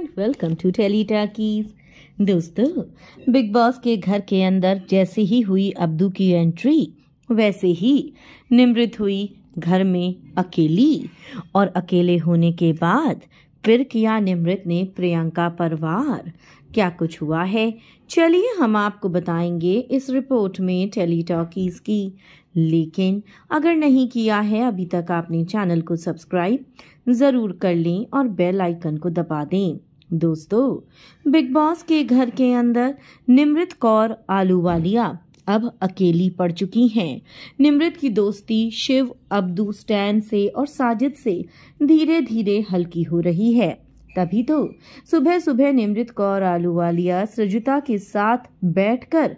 and welcome to Tele Talkies दोस्तों Bigg Boss के घर के अंदर जैसे ही हुई अब्दू की एंट्री वैसे ही निमृत हुई घर में अकेली और अकेले होने के बाद फिर किया निमृत ने प्रियंका परवार क्या कुछ हुआ है चलिए हम आपको बताएंगे इस रिपोर्ट में टेली टॉकीज़ की लेकिन अगर नहीं किया है अभी तक आपने चैनल को सब्सक्राइब ज़रूर कर लें और बेल आइकन को दबा दें दोस्तों बिग बॉस के घर के अंदर निमृत कौर आलूवालिया अब अकेली पड़ चुकी हैं निमृत की दोस्ती शिव अब्दू स्टैन से और साजिद से धीरे धीरे हल्की हो रही है तभी तो सुबह सुबह निमृत कौर आलूवालिया सृजुता के साथ बैठकर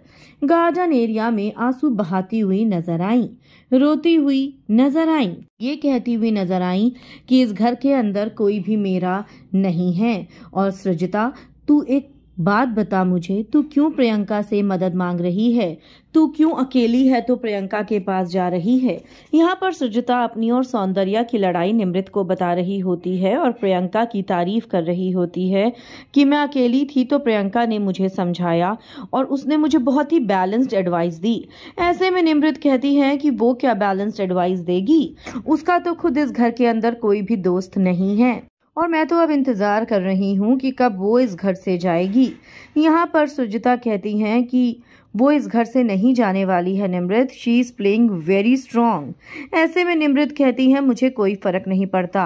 गार्डन एरिया में आंसू बहाती हुई नजर आई रोती हुई नजर आई ये कहती हुई नजर आई कि इस घर के अंदर कोई भी मेरा नहीं है और सृजिता तू एक बात बता मुझे तू क्यों प्रियंका से मदद मांग रही है तू क्यों अकेली है तो प्रियंका के पास जा रही है यहाँ पर सुजिता अपनी और सौंदर्या की लड़ाई निमृत को बता रही होती है और प्रियंका की तारीफ कर रही होती है कि मैं अकेली थी तो प्रियंका ने मुझे समझाया और उसने मुझे बहुत ही बैलेंस्ड एडवाइस दी ऐसे में निमृत कहती है कि वो क्या बैलेंस्ड एडवाइस देगी उसका तो खुद इस घर के अंदर कोई भी दोस्त नहीं है और मैं तो अब इंतज़ार कर रही हूँ कि कब वो इस घर से जाएगी यहाँ पर सुजिता कहती हैं कि वो इस घर से नहीं जाने वाली है Nimrit she is playing very strong ऐसे में निमृत कहती हैं मुझे कोई फ़र्क नहीं पड़ता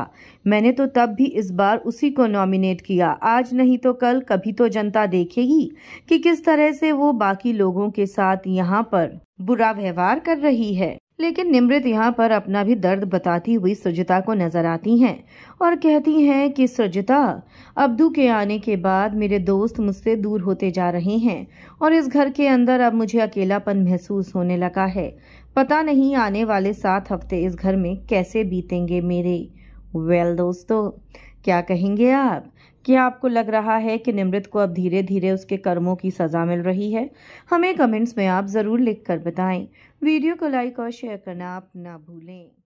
मैंने तो तब भी इस बार उसी को नॉमिनेट किया आज नहीं तो कल कभी तो जनता देखेगी कि किस तरह से वो बाकी लोगों के साथ यहाँ पर बुरा व्यवहार कर रही है लेकिन निमृत यहाँ पर अपना भी दर्द बताती हुई सुजिता को नजर आती हैं और कहती हैं कि सुजिता अब्दू के आने के बाद मेरे दोस्त मुझसे दूर होते जा रहे हैं और इस घर के अंदर अब मुझे अकेलापन महसूस होने लगा है पता नहीं आने वाले सात हफ्ते इस घर में कैसे बीतेंगे मेरे वेल well, दोस्तों क्या कहेंगे आप क्या आपको लग रहा है कि निमृत को अब धीरे धीरे उसके कर्मों की सज़ा मिल रही है हमें कमेंट्स में आप ज़रूर लिख कर बताएं वीडियो को लाइक और शेयर करना आप ना भूलें